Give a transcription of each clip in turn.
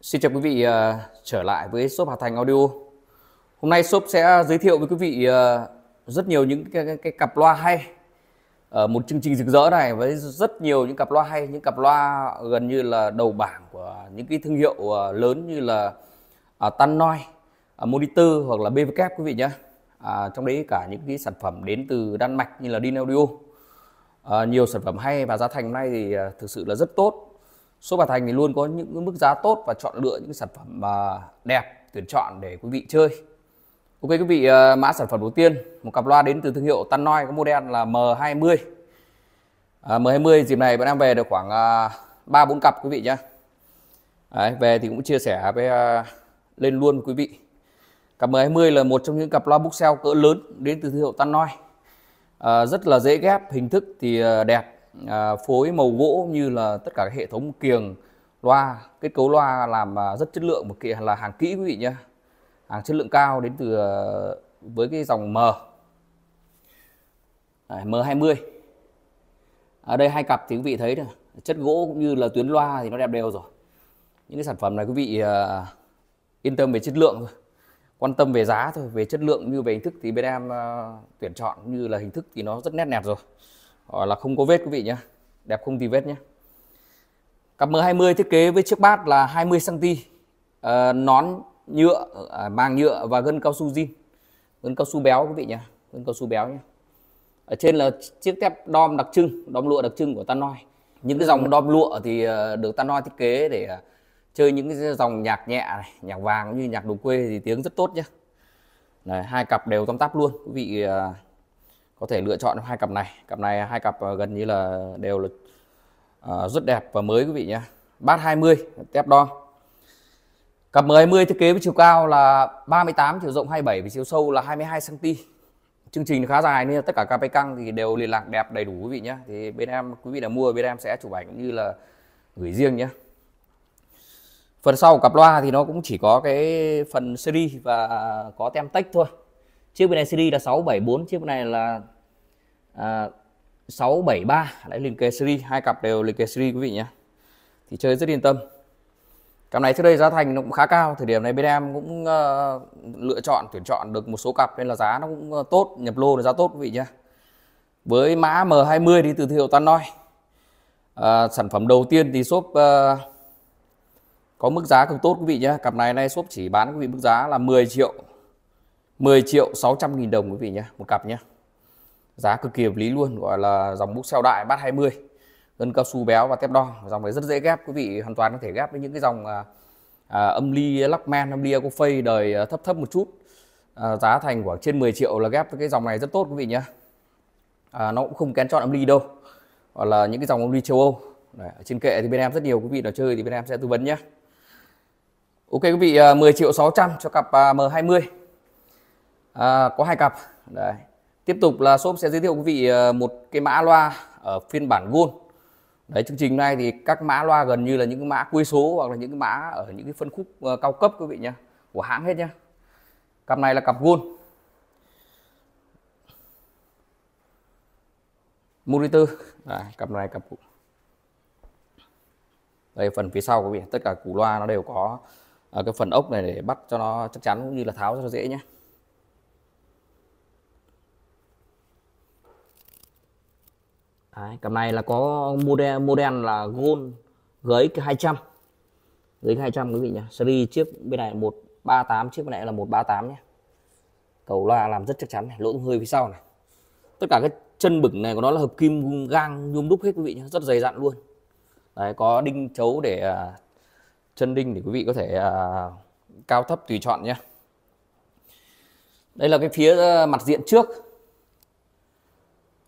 Xin chào quý vị uh, trở lại với shop Hà Thành Audio. Hôm nay shop sẽ giới thiệu với quý vị uh, rất nhiều những cái, cái, cái cặp loa hay ở ờ, uh, một chương trình rực rỡ này với rất nhiều những cặp loa hay, những cặp loa gần như là đầu bảng của những cái thương hiệu uh, lớn như là uh, à, Tannoy, uh, à, Monitor hoặc là BVK quý vị nhé. À, trong đấy cả những cái sản phẩm đến từ Đan Mạch như là Din Audio. À, nhiều sản phẩm hay và giá thành hôm nay thì à, thực sự là rất tốt số bà thành thì luôn có những mức giá tốt và chọn lựa những sản phẩm đẹp tuyển chọn để quý vị chơi ok quý vị ờ, mã sản phẩm đầu tiên một cặp loa đến từ thương hiệu Tannoy có model là M20 à, M20 dịp này bọn em về được khoảng ờ, ba bốn cặp quý vị nhé về thì cũng chia sẻ với uh, lên luôn quý vị cặp M20 là một trong những cặp loa bookshelf cỡ lớn đến từ thương hiệu Tannoy à, rất là dễ ghép hình thức thì uh, đẹp à, phối màu gỗ như là tất cả các hệ thống kiềng loa kết cấu loa làm à, rất chất lượng một kệ là hàng kỹ quý vị nhé hàng chất lượng cao đến từ à, với cái dòng M Đấy, M20 ở đây hai cặp thì quý vị thấy được chất gỗ cũng như là tuyến loa thì nó đẹp đều rồi những cái sản phẩm này quý vị uh, yên tâm về chất lượng thôi quan tâm về giá thôi về chất lượng như về hình thức thì bên em uh, tuyển chọn như là hình thức thì nó rất nét đẹp rồi đó là không có vết quý vị nhé đẹp không tì vết nhé cặp M20 thiết kế với chiếc bát là 20 cm à, nón nhựa à, màng nhựa và gân cao su zin gân cao su béo quý vị nhé gân cao su béo nhé ở trên là chiếc tép đom đặc trưng đom lụa đặc trưng của Tanoi những cái dòng đom lụa thì ờ, được Tanoi thiết kế để à, chơi những cái dòng nhạc nhẹ này nhạc vàng như nhạc đồng quê thì tiếng rất tốt nhé hai cặp đều tăm tắp luôn quý vị à, có thể lựa chọn hai cặp này cặp này hai cặp ờ, gần như là đều là uh, rất đẹp và mới quý vị nhé bát 20 tép đo cặp 10-20 thiết kế với chiều cao là 38 chiều rộng 27 và chiều sâu là 22 cm chương trình khá dài nên tất cả cặp bay căng thì đều liên lạc đẹp đầy đủ quý vị nhé thì bên em quý vị đã mua bên em sẽ chụp ảnh cũng như là gửi riêng nhé phần sau của cặp loa thì nó cũng chỉ có cái phần series và có tem tách thôi chiếc bên này series là 674 chiếc bên này là à, 673 lại liền kề series hai cặp đều liền kề series quý vị nhé thì chơi rất yên tâm cặp này trước đây giá thành nó cũng khá cao thời điểm này bên em cũng uh, lựa chọn tuyển chọn được một số cặp nên là giá nó cũng uh, tốt nhập lô là giá tốt quý vị nhé với mã M20 đi từ thương hiệu Tannoy à, ờ, sản phẩm đầu tiên thì shop uh, có mức giá cực tốt quý vị nhé cặp này nay shop chỉ bán quý vị mức giá là 10 triệu 10 triệu 600 nghìn đồng quý vị nhé một cặp nhé giá cực kỳ hợp lý luôn gọi là dòng bút xeo đại bát 20 gân cao su béo và tép đo dòng này rất dễ ghép quý vị hoàn toàn có thể ghép với những cái dòng à, à, âm ly lắc men âm ly cô phây đời à, thấp thấp một chút à, giá thành khoảng trên 10 triệu là ghép với cái dòng này rất tốt quý vị nhé à, nó cũng không kén chọn âm ly đâu gọi là những cái dòng âm ly châu Âu Đấy, ở trên kệ thì bên em rất nhiều quý vị nào chơi thì bên em sẽ tư vấn nhé Ok quý vị 10 à, triệu 600 cho cặp à, M20 à, có hai cặp đấy tiếp tục là shop sẽ giới thiệu quý vị ờ, một cái mã loa ở phiên bản gold đấy chương trình này thì các mã loa gần như là những mã quy số hoặc là những mã ở những cái phân khúc ờ, cao cấp quý vị nhé của hãng hết nhé cặp này là cặp gold monitor à, cặp này cặp đây phần phía sau quý vị tất cả củ loa nó đều có ờ, cái phần ốc này để bắt cho nó chắc chắn cũng như là tháo cho nó dễ nhé Đấy, cặp này là có model model là gold gx 200 gx 200 quý vị nhá series chiếc bên này 138 chiếc bên này là 138 nhé cầu loa làm rất chắc chắn này lỗ thông hơi phía sau này tất cả cái chân bửng này của nó là hợp kim gang nhôm đúc hết quý vị nhé rất dày dặn luôn Đấy, có đinh chấu để uh, chân đinh để quý vị có thể uh, cao thấp tùy chọn nhé đây là cái phía à, mặt diện trước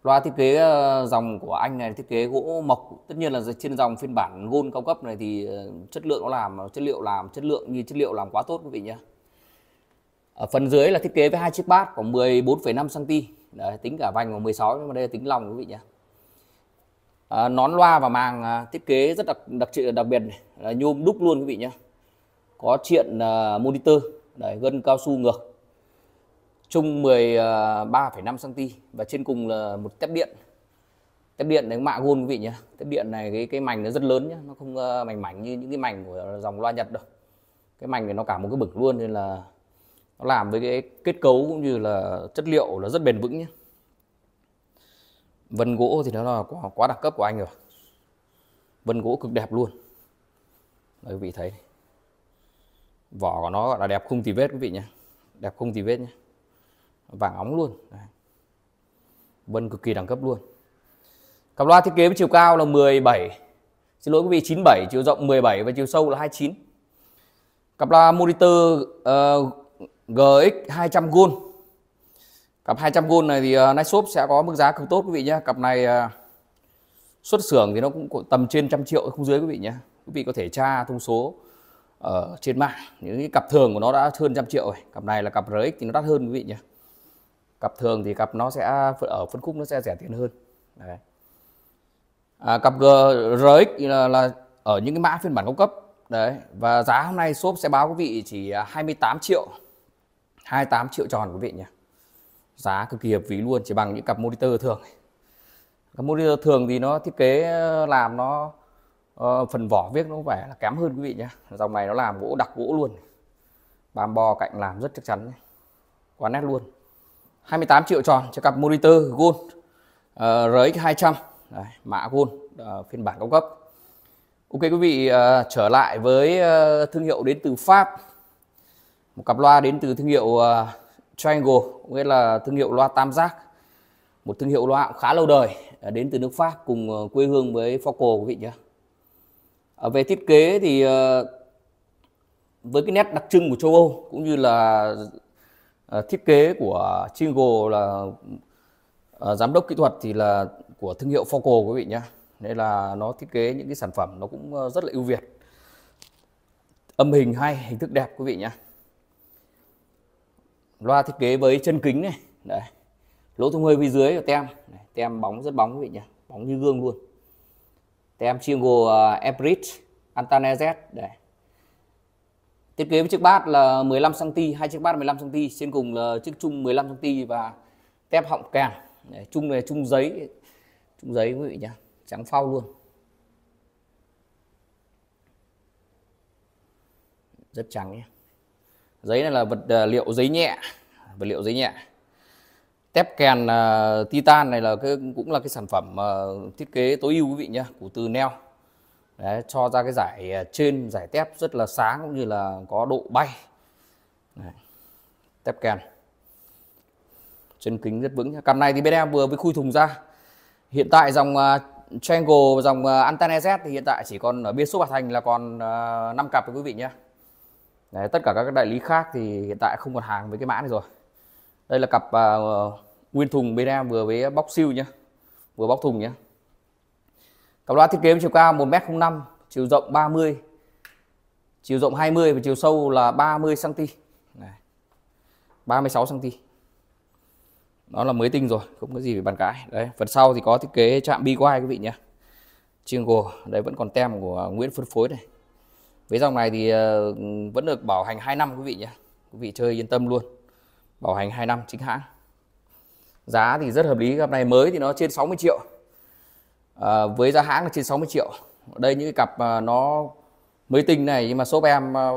loa thiết kế ờ, dòng của anh này thiết kế gỗ mộc tất nhiên là trên dòng phiên bản gold cao cấp này thì ờ, chất lượng nó làm chất liệu làm chất lượng như chất liệu làm quá tốt quý vị nhé ở phần dưới là thiết kế với hai chiếc bát khoảng 14,5 cm Đấy, tính cả vành khoảng 16 nhưng mà đây là tính lòng quý vị nhé à, nón loa và màng thiết kế rất đặc đặc trị đặc biệt này, nhôm đúc luôn quý vị nhé có chuyện uh, monitor đấy, gân cao su ngược chung 13,5 cm ờ, và trên cùng là một tép điện tép điện đấy mạ gôn quý vị nhé tép điện này cái cái mảnh nó rất lớn nhé nó không uh, mảnh mảnh như những cái mảnh của dòng loa nhật đâu cái mảnh này nó cả một cái bực luôn nên là nó làm với cái kết cấu cũng như là chất liệu nó rất bền vững nhé vân gỗ thì nó là quá, quá đẳng cấp của anh rồi vân gỗ cực đẹp luôn Đấy, quý vị thấy vỏ của nó là đẹp không tì vết quý vị nhé đẹp không tì vết nhé vàng óng luôn Đấy. vân cực kỳ đẳng cấp luôn cặp loa thiết kế với chiều cao là 17 xin lỗi quý vị 97 chiều rộng 17 và chiều sâu là 29 cặp loa monitor uh, GX 200 Gold cặp 200 Gold này thì uh, Nightshop sẽ có mức giá cực tốt quý vị nhé cặp này uh, xuất xưởng thì nó cũng tầm trên trăm triệu không dưới quý vị nhé quý vị có thể tra thông số ở trên mạng những cái cặp thường của nó đã hơn trăm triệu rồi cặp này là cặp RX thì nó đắt hơn quý vị nhé cặp thường thì cặp nó sẽ ở phân khúc nó sẽ rẻ tiền hơn Đấy. À, cặp G, RX là, là ở những cái mã phiên bản cao cấp đấy và giá hôm nay shop sẽ báo quý vị chỉ 28 à, triệu 28 triệu tròn quý vị nhé giá cực kỳ hợp lý luôn chỉ bằng những cặp monitor thường cặp monitor thường thì nó thiết kế ờ, làm nó uh, phần vỏ viết nó vẻ là kém hơn quý vị nhé dòng này nó làm gỗ đặc gỗ luôn bam bo cạnh làm rất chắc chắn quá nét luôn 28 triệu tròn cho cặp monitor Gold uh, RX 200 Đấy, mã Gold uh, phiên bản cao cấp Ok quý vị uh, trở lại với uh, thương hiệu đến từ Pháp một cặp loa đến từ thương hiệu uh, Triangle nghĩa là thương hiệu loa tam giác một thương hiệu loa khá lâu đời đến từ nước Pháp cùng quê hương với Focal quý vị nhé về thiết kế thì với cái nét đặc trưng của châu Âu cũng như là Ờ, thiết kế của Jingle là uh, giám đốc kỹ thuật thì là của thương hiệu Focal quý vị nhé nên là nó thiết kế những cái sản phẩm nó cũng ờ, rất là ưu việt âm hình hay hình thức đẹp quý vị nhé loa thiết kế với chân kính này đấy lỗ thông hơi phía dưới và tem đấy, tem bóng rất bóng quý vị nhé bóng như gương luôn tem Jingle uh, Ebrid Antenna đấy thiết kế với chiếc bát là 15 cm hai chiếc bát 15 cm trên cùng là chiếc chung 15 cm và tép họng kèn chung này chung giấy chung giấy quý vị nhá trắng phao luôn rất trắng nhé giấy này là vật à, liệu giấy nhẹ vật liệu giấy nhẹ tép kèn uh, titan này là cái, cũng là cái sản phẩm uh, thiết kế tối ưu quý vị nhé của từ neo Đấy, cho ra cái giải à, trên giải tép rất là sáng cũng như là có độ bay Đấy. tép kèn chân kính rất vững cặp này thì bên em vừa mới khui thùng ra hiện tại dòng uh, Triangle và dòng uh, à, Antenna e Z thì hiện tại chỉ còn ở biên số Hà Thành là còn uh, 5 cặp với quý vị nhé Đấy, tất cả các đại lý khác thì hiện tại không còn hàng với cái mã này rồi đây là cặp uh, nguyên thùng bên em vừa với bóc siêu nhé vừa bóc thùng nhé Cặp loa thiết kế chiều cao 1m05, chiều rộng 30, chiều rộng 20 và chiều sâu là 30 cm. Này. 36 cm. Đó là mới tinh rồi, không có gì phải bàn cãi. Đấy, phần sau thì có thiết kế chạm bi quai quý vị nhé. Chingo, đây vẫn còn tem của Nguyễn Phân Phối này. Với dòng này thì ờ, vẫn được bảo hành 2 năm quý vị nhé. Quý vị chơi yên tâm luôn. Bảo hành 2 năm chính hãng. Giá thì rất hợp lý, gặp này mới thì nó trên 60 triệu à, với giá hãng là trên 60 triệu đây những cái cặp à, nó mới tinh này nhưng mà shop em à,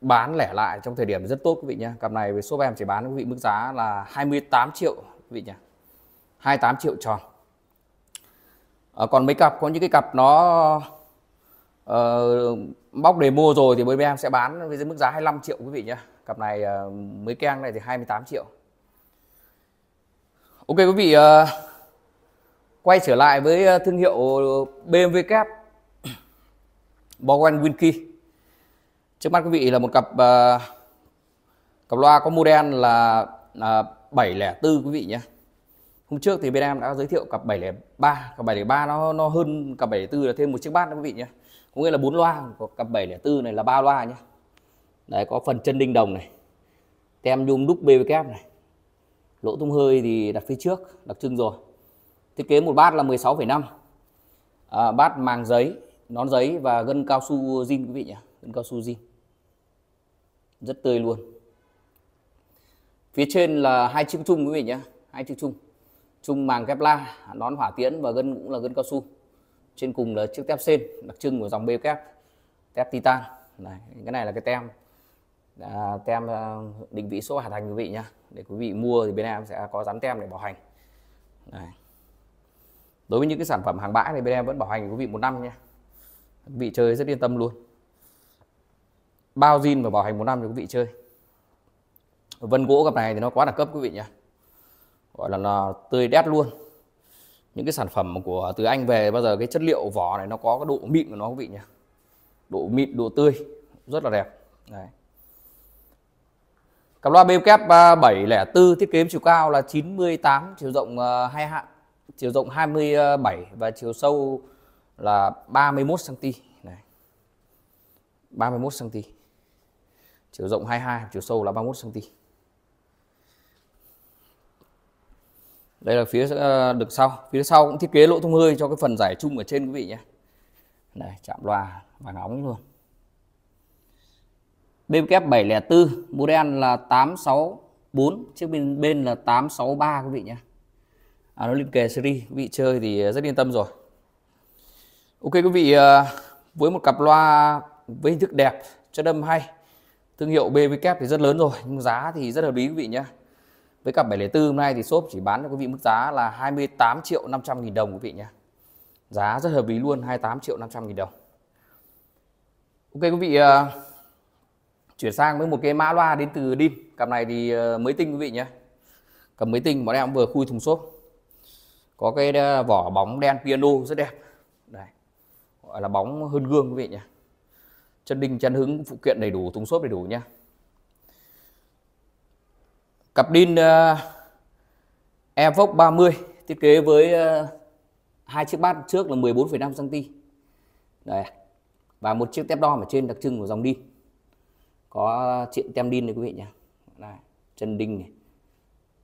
bán lẻ lại trong thời điểm rất tốt quý vị nhé cặp này với shop em chỉ bán quý vị mức giá là 28 triệu quý vị nhé 28 triệu tròn à, còn mấy cặp có những cái cặp nó uh, bóc để mua rồi thì bên em sẽ bán với mức giá 25 triệu quý vị nhé cặp này uh, mới keng này thì 28 triệu ok quý vị uh, quay trở lại với ờ, thương hiệu BMW kép Bowen Winky trước mắt quý vị là một cặp uh, cặp loa có model là uh, ờ, 704 quý vị nhé hôm trước thì bên em đã giới thiệu cặp 703 cặp 703 nó nó hơn cặp 704 là thêm một chiếc bát quý vị nhé có nghĩa là bốn loa của cặp 704 này là ba loa nhé đấy có phần chân đinh đồng này tem nhôm đúc kép này lỗ thông hơi thì đặt phía trước đặc trưng rồi thiết kế một bát là 16,5 à, bát màng giấy nón giấy và gân cao su zin quý vị nhé gân cao su zin rất tươi luôn phía trên là hai chiếc chung quý vị nhé hai chiếc chung chung màng kevlar nón hỏa tiễn và gân cũng là gân cao su trên cùng là chiếc tép sên đặc trưng của dòng bkf tép titan này, cái này là cái tem à, tem à, định vị số hạt thành quý vị nhé để quý vị mua thì bên em sẽ có dán tem để bảo hành này đối với những cái sản phẩm hàng bãi này bên em vẫn bảo hành quý vị một năm nha quý vị chơi rất yên tâm luôn bao zin và bảo hành một năm cho quý vị chơi vân gỗ gặp này thì nó quá là cấp quý vị nhé gọi là, là tươi đét luôn những cái sản phẩm của từ anh về bao giờ cái chất liệu vỏ này nó có cái độ mịn của nó quý vị nhé độ mịn độ tươi rất là đẹp Đấy. cặp loa BKF 704 à, thiết kế chiều cao là 98 chiều rộng à, hai hạn chiều rộng 27 và chiều sâu là 31 cm này. 31 cm. Chiều rộng 22, chiều sâu là 31 cm. Đây là phía ờ, được sau, phía sau cũng thiết kế lỗ thông hơi cho cái phần giải chung ở trên quý vị nhé. này chạm loa và nóng luôn. BMW 704, model là 864, chiếc bên bên là 863 quý vị nhé. À, nó liên kề series vị chơi thì à, rất yên tâm rồi ok quý vị à, với một cặp loa với hình thức đẹp chất âm hay thương hiệu BVK thì rất lớn rồi nhưng giá thì rất hợp lý quý vị nhé với cặp 704 hôm nay thì shop chỉ bán cho quý vị mức giá là 28 triệu 500 nghìn đồng quý vị nhé giá rất hợp lý luôn 28 triệu 500 nghìn đồng ok quý vị chuyển sang với một cái mã loa đến từ DIN cặp này thì mới tinh quý vị nhé cặp mới tinh bọn em vừa khui thùng xốp có cái ờ, vỏ bóng đen piano rất đẹp Đấy. gọi là bóng hơn gương quý vị nhé chân đinh chân hứng phụ kiện đầy đủ thùng xốp đầy đủ nhé cặp đinh uh, Evox 30 thiết kế với ờ, hai chiếc bát trước là 14,5 cm Đấy. và một chiếc tép đo ở trên đặc trưng của dòng đinh. có chuyện ờ, tem đinh này quý vị nhé Đấy. chân đinh này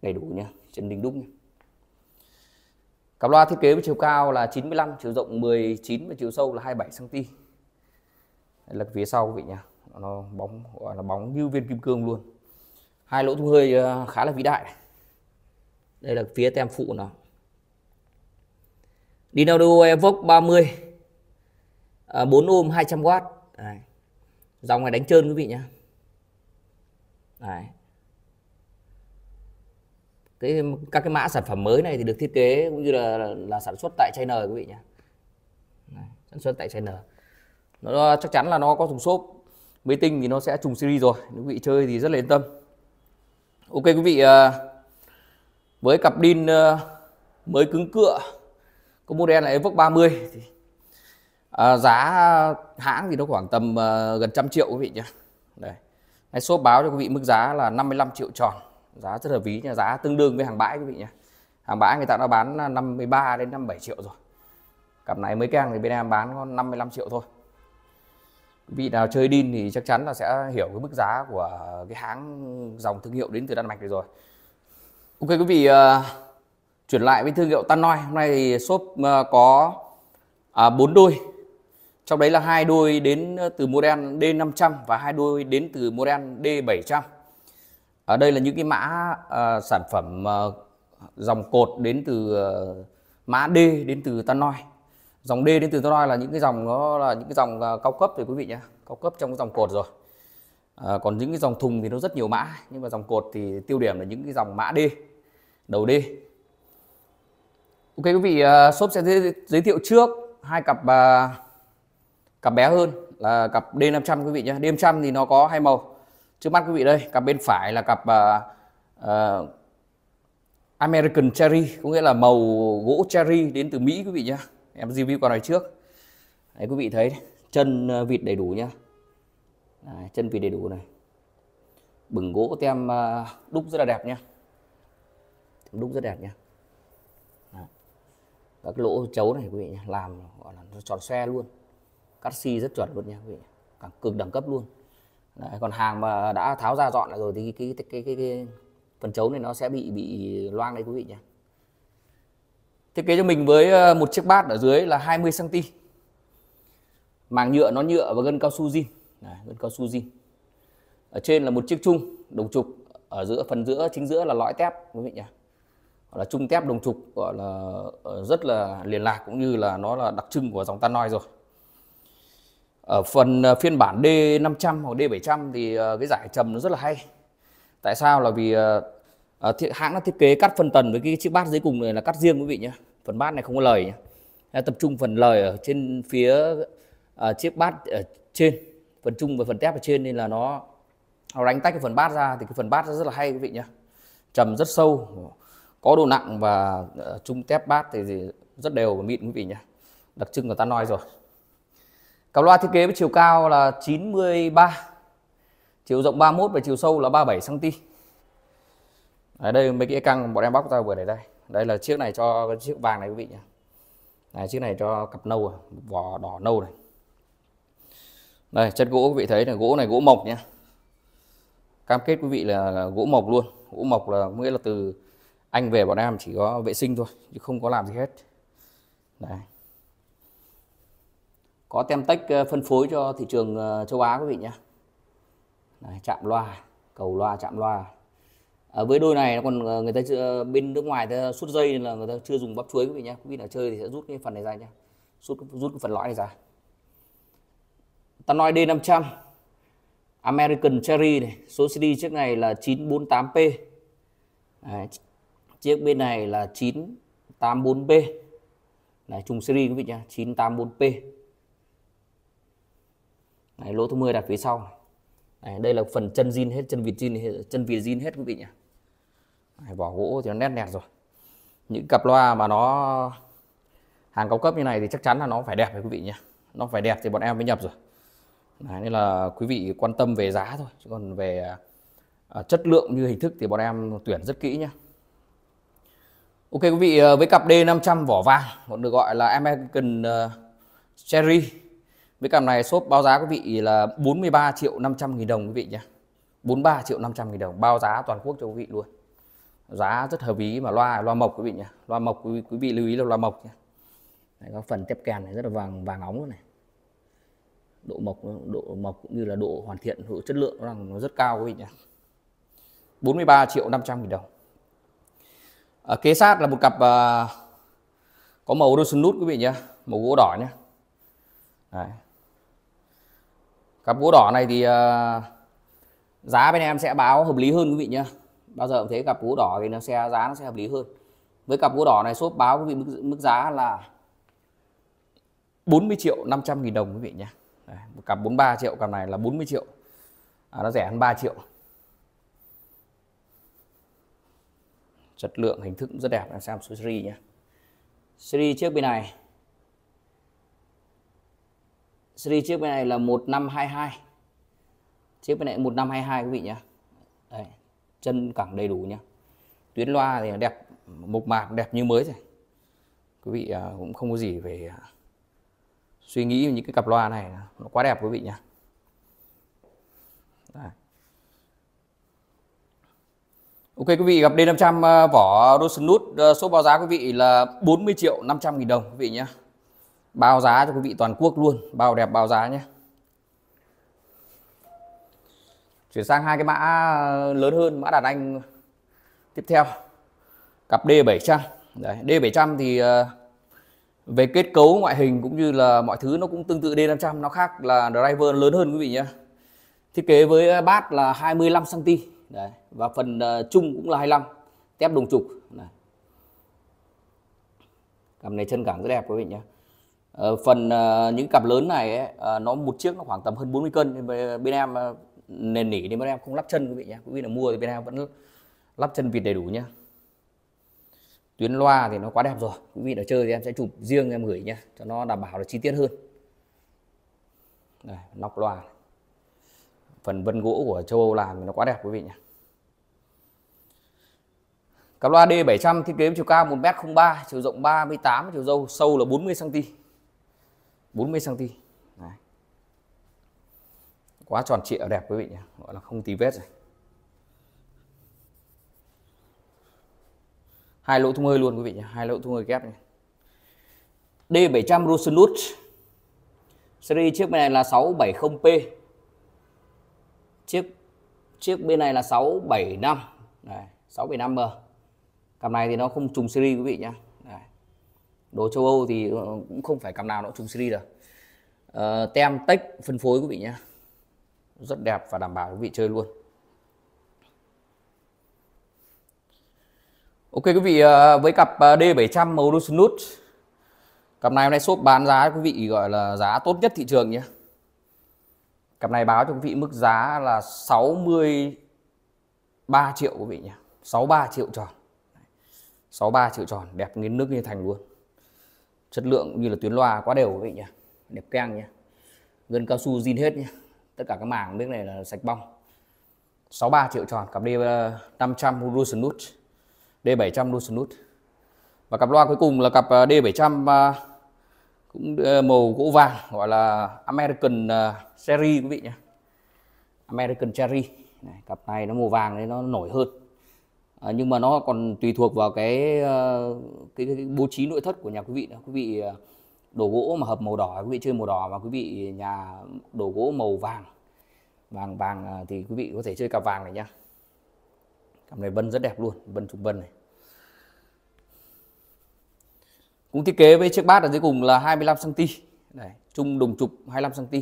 đầy đủ nhé chân đinh đúc nhé Cặp loa thiết kế với chiều cao là 95, chiều rộng 19 và chiều sâu là 27 cm. Đây là phía sau quý vị nhá. Nó bóng gọi là bóng như viên kim cương luôn. Hai lỗ thu hơi ờ, khá là vĩ đại. Đây là phía tem phụ nó. Dynaudio Evox 30 à, 4 ôm 200W. Đấy. Dòng này đánh trơn quý vị nhá. Đấy, cái các cái mã sản phẩm mới này thì được thiết kế cũng như là là, sản xuất tại China quý vị nhé sản xuất tại China nó, chắc chắn là nó có thùng xốp máy tinh thì nó sẽ trùng series rồi quý vị chơi thì rất là yên tâm ok quý vị à, với cặp đin à, mới cứng cựa có model là Evoque 30 thì à, giá hãng thì nó khoảng tầm à, gần trăm triệu quý vị nhé đây Ngay shop báo cho quý vị mức giá là 55 triệu tròn giá rất hợp ví nha giá tương đương với hàng bãi quý vị nhé hàng bãi người ta đã bán 53 đến 57 triệu rồi cặp này mới cái thì bên em bán có 55 triệu thôi quý vị nào chơi đin thì chắc chắn là sẽ hiểu cái mức giá của cái hãng dòng thương hiệu đến từ Đan Mạch này rồi ok quý vị ờ, chuyển lại với thương hiệu Tanoi hôm nay thì shop ờ, có uh, à, 4 đôi trong đấy là hai đôi đến ờ, từ model D500 và hai đôi đến từ model D700 ở đây là những cái mã uh, sản phẩm uh, dòng cột đến từ uh, mã D đến từ tanoi dòng D đến từ tanoi là những cái dòng nó là những cái dòng uh, cao cấp thì quý vị nhé cao cấp trong cái dòng cột rồi à, còn những cái dòng thùng thì nó rất nhiều mã nhưng mà dòng cột thì tiêu điểm là những cái dòng mã D đầu D Ok quý vị uh, shop sẽ giới, giới thiệu trước hai cặp uh, cặp bé hơn là cặp D500 quý vị nhé D500 thì nó có hai màu trước mắt quý vị đây cặp bên phải là cặp uh, uh, American Cherry có nghĩa là màu gỗ cherry đến từ Mỹ quý vị nhá em review con này trước đấy quý vị thấy chân ờ, vịt đầy đủ nhá đấy, chân vịt đầy đủ này bừng gỗ tem uh, đúc rất là đẹp nhá đúc rất đẹp nhá các lỗ chấu này quý vị nhá làm gọi là tròn xe luôn cắt xi si rất chuẩn luôn nha quý vị càng cực đẳng cấp luôn Đấy, còn hàng mà đã tháo ra dọn rồi thì cái cái cái, cái, cái phần chấu này nó sẽ bị bị loang đấy quý vị nhé thiết kế cho mình với ờ, một chiếc bát ở dưới là 20 cm màng nhựa nó nhựa và gân cao su zin Đấy, gân cao su zin ở trên là một chiếc chung đồng trục ở giữa phần giữa chính giữa là lõi tép quý vị nhé gọi là chung tép đồng trục gọi là ờ, rất là liền lạc cũng như là nó là đặc trưng của dòng tanoi rồi ở phần ờ, phiên bản D500 hoặc D700 thì ờ, cái giải trầm nó rất là hay tại sao là vì ờ, hãng nó thiết kế cắt phân tần với cái chiếc bát dưới cùng này là cắt riêng quý vị nhé phần bát này không có lời nhé tập trung phần lời ở trên phía chiếc bát ở trên phần trung và phần tép ở trên nên là nó đánh tách cái phần bát ra thì cái phần bát rất là hay quý vị nhé trầm rất sâu có độ nặng và trung tép bát thì rất đều và mịn quý vị nhé đặc trưng của ta nói rồi Cặp loa thiết kế với chiều cao là 93 Chiều rộng 31 và chiều sâu là 37cm Đấy, Đây mấy cái căng bọn em bóc ra vừa để đây Đây là chiếc này cho chiếc vàng này quý vị nhé Đấy, Chiếc này cho cặp nâu à, vỏ đỏ nâu này Đây chất gỗ quý vị thấy là gỗ này gỗ mộc nhé Cam kết quý vị là, là gỗ mộc luôn Gỗ mộc là nghĩa là từ anh về bọn em chỉ có vệ sinh thôi Chứ không có làm gì hết Đấy có tem tách ờ, phân phối cho thị trường ờ, châu Á quý vị nhé Đấy, chạm loa cầu loa chạm loa à, với đôi này còn ờ, người ta chưa, bên nước ngoài ta rút dây là người ta chưa dùng bắp chuối quý vị nhé quý vị nào chơi thì sẽ rút cái phần này ra nhé rút rút cái phần lõi này ra ta nói D500 American Cherry này số CD trước này là 948P Đấy, chiếc bên này là 984P này trùng series quý vị nhé 984P Đấy, lỗ thứ 10 đặt phía sau. Đấy, đây là phần chân zin hết, chân vịt zin chân vịt zin hết quý vị nhỉ. Đấy, vỏ gỗ thì nó nét nẹt rồi. Những cặp loa mà nó hàng cao cấp như này thì chắc chắn là nó phải đẹp rồi quý vị nhỉ. Nó phải đẹp thì bọn em mới nhập rồi. Đấy, nên là quý vị quan tâm về giá thôi, chứ còn về uh, chất lượng như hình thức thì bọn em tuyển rất kỹ nhé. Ok quý vị, à, với cặp D500 vỏ vàng, còn được gọi là American uh, Cherry với cằm này shop báo giá quý vị là 43 triệu 500 nghìn đồng quý vị nhé 43 triệu 500 nghìn đồng bao giá toàn quốc cho quý vị luôn giá rất hợp lý mà loa loa mộc quý vị nhé loa mộc quý, vị, quý vị lưu ý là loa mộc nhé Đấy, các phần tép kèn này rất là vàng vàng óng luôn này độ mộc độ mộc cũng như là độ hoàn thiện độ chất lượng nó, nó rất cao quý vị nhé 43 triệu 500 nghìn đồng à, kế sát là một cặp à, có màu đôi nút quý vị nhé màu gỗ đỏ nhé Đấy cặp gỗ đỏ này thì uh, giá bên em sẽ báo hợp lý hơn quý vị nhé bao giờ cũng thấy cặp gỗ đỏ thì nó sẽ giá nó sẽ hợp lý hơn với cặp gỗ đỏ này shop báo quý vị mức, mức giá là 40 triệu 500 nghìn đồng quý vị nhé Đây, một cặp 43 triệu cặp này là 40 triệu à, nó rẻ hơn 3 triệu chất lượng hình thức rất đẹp em xem số series nhé series trước bên này series trước bên này là 1522 chiếc bên này 1522 quý vị nhé Đấy, chân cẳng đầy đủ nhé tuyến loa thì đẹp mộc mạc đẹp như mới rồi quý vị à, cũng không có gì về à, suy nghĩ những cái cặp loa này nó quá đẹp quý vị nhé Ok quý vị gặp D500 à, vỏ Rosenwood số báo giá quý vị là 40 triệu 500 nghìn đồng quý vị nhé bao giá cho quý vị toàn quốc luôn bao đẹp bao giá nhé chuyển sang hai cái mã lớn hơn mã đàn anh tiếp theo cặp D700 Đấy, D700 thì ờ, về kết cấu ngoại hình cũng như là mọi thứ nó cũng tương tự D500 nó khác là driver lớn hơn quý vị nhé thiết kế với bát là 25 cm Đấy, và phần ờ, chung cũng là 25 tép đồng trục Đấy. cặp này chân cẳng rất đẹp quý vị nhé Ờ, phần ờ, những cặp lớn này ấy, ờ, nó một chiếc nó khoảng tầm hơn 40 cân nên bên em nền nỉ nên bên em không lắp chân quý vị nhé quý vị là mua thì bên em vẫn lắp chân vịt đầy đủ nhé tuyến loa thì nó quá đẹp rồi quý vị nào chơi thì em sẽ chụp riêng em gửi nhé cho nó đảm bảo được chi tiết hơn Đây, nóc loa phần vân gỗ của châu Âu làm thì nó quá đẹp quý vị nhé Cặp loa D700 thiết kế chiều cao 1m03, chiều rộng 38, chiều sâu sâu là 40 cm. 40 cm Đấy. quá tròn trịa đẹp quý vị nhé gọi là không tí vết rồi hai lỗ thông hơi luôn quý vị nhé hai lỗ thông hơi kép nhé D700 Rosenut series chiếc bên này là 670p chiếc chiếc bên này là 675 Đấy, 675m cặp này thì nó không trùng series quý vị nhé đồ châu Âu thì ờ, cũng không phải cầm nào nó trùng series được uh, tem tech phân phối quý vị nhé rất đẹp và đảm bảo quý vị chơi luôn Ok quý vị ờ, với cặp D700 màu đô nút Cặp này hôm nay shop bán giá quý vị gọi là giá tốt nhất thị trường nhé Cặp này báo cho quý vị mức giá là 63 triệu quý vị nhé 63 triệu tròn 63 triệu tròn đẹp nghiến nước như thành luôn chất lượng như là tuyến loa quá đều quý vị nhé đẹp keng nhé gân cao su zin hết nhé tất cả các mảng bên này là sạch bong 63 triệu tròn cặp D500 Russian Nut D700 Russian Nut và cặp loa cuối cùng là cặp à, D700 à, cũng à, màu gỗ vàng gọi là American Cherry quý vị nhé American Cherry này, cặp này nó màu vàng nên nó nổi hơn à, nhưng mà nó còn tùy thuộc vào ờ, cái, cái, cái, bố trí nội thất của nhà quý vị nữa quý vị ờ, đồ gỗ mà hợp màu đỏ quý vị chơi màu đỏ và quý vị nhà đồ gỗ màu vàng vàng vàng ờ, thì quý vị có thể chơi cặp vàng này nhá cặp này vân rất đẹp luôn vân trục vân này cũng thiết kế với chiếc bát ở dưới cùng là 25 cm này trung đồng trục 25 cm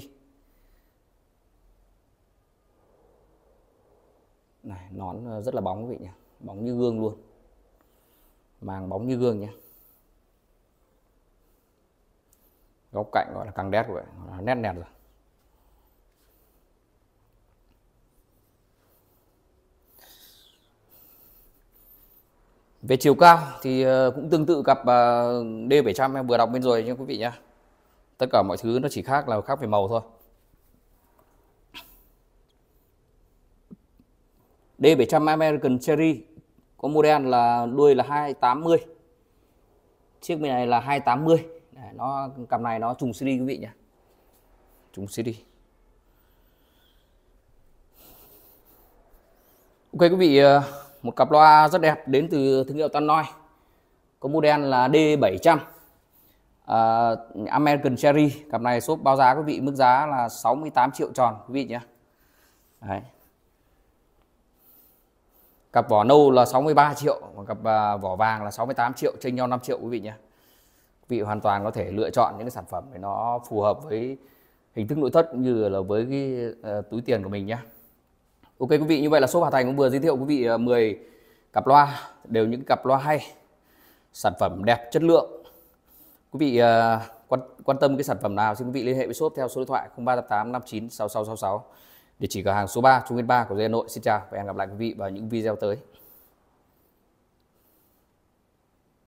này nón rất là bóng quý vị nhé bóng như gương luôn màng bóng như gương nhé góc cạnh gọi là căng đét vậy nét nét rồi về chiều cao thì ờ, cũng tương tự cặp ờ, D700 em vừa đọc bên rồi nha quý vị nhé tất cả mọi thứ nó chỉ khác là khác về màu thôi D700 American Cherry có model là đuôi là 280 chiếc bên này là 280 Đấy, nó cặp này nó trùng series quý vị nhé trùng series Ok quý vị ờ, một cặp loa rất đẹp đến từ thương hiệu Tannoy có model là D700 uh, ờ, American Cherry cặp này shop báo giá quý vị mức giá là 68 triệu tròn quý vị nhé Đấy cặp vỏ nâu là 63 triệu và cặp à, vỏ vàng là 68 triệu chênh nhau 5 triệu quý vị nhé quý vị hoàn toàn có thể lựa chọn những cái sản phẩm để nó phù hợp với hình thức nội thất cũng như là với cái ờ, túi tiền của mình nhé Ok quý vị như vậy là shop Hà Thành cũng vừa giới thiệu quý vị 10 ờ, cặp loa đều những cặp loa hay sản phẩm đẹp chất lượng quý vị uh, quan, quan tâm cái sản phẩm nào xin quý vị liên hệ với shop theo số điện thoại 0388 59 6666 địa chỉ cửa hàng số 3 Trung Nguyên 3 của Hà Nội. Xin chào và hẹn gặp lại quý vị vào những video tới.